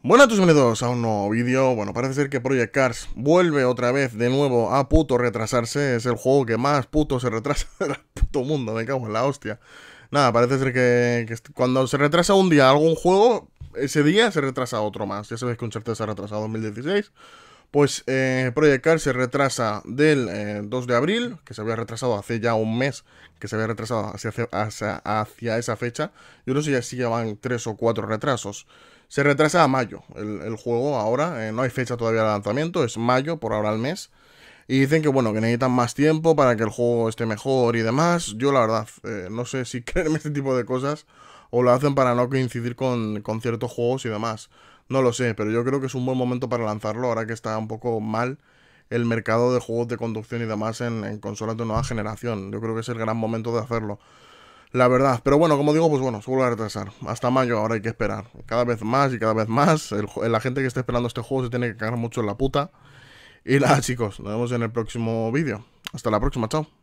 Buenas a bienvenidos a un nuevo vídeo. Bueno, parece ser que Project Cars vuelve otra vez de nuevo a puto retrasarse. Es el juego que más puto se retrasa del puto mundo, me cago en la hostia. Nada, parece ser que, cuando se retrasa un día algún juego, ese día se retrasa otro más. Ya sabéis que un se ha retrasado 2016 pues eh, Project se retrasa del 2 eh, de abril, que se había retrasado hace ya un mes, que se había retrasado hacia, esa fecha. Yo no sé si ya van tres o cuatro retrasos. Se retrasa a mayo el, juego ahora, eh, no hay fecha todavía de lanzamiento, es mayo por ahora el mes. Y dicen que, bueno, que necesitan más tiempo para que el juego esté mejor y demás. Yo, la verdad, eh, no sé si creerme este tipo de cosas o lo hacen para no coincidir con, con ciertos juegos y demás. No lo sé, pero yo creo que es un buen momento para lanzarlo, ahora que está un poco mal el mercado de juegos de conducción y demás en, consolas de nueva generación. Yo creo que es el gran momento de hacerlo la verdad. Pero bueno, como digo, pues bueno, se vuelve a retrasar. Hasta mayo ahora hay que esperar. Cada vez más y cada vez más. la gente que está esperando este juego se tiene que cagar mucho en la puta. Y nada, chicos, nos vemos en el próximo vídeo. Hasta la próxima, chao.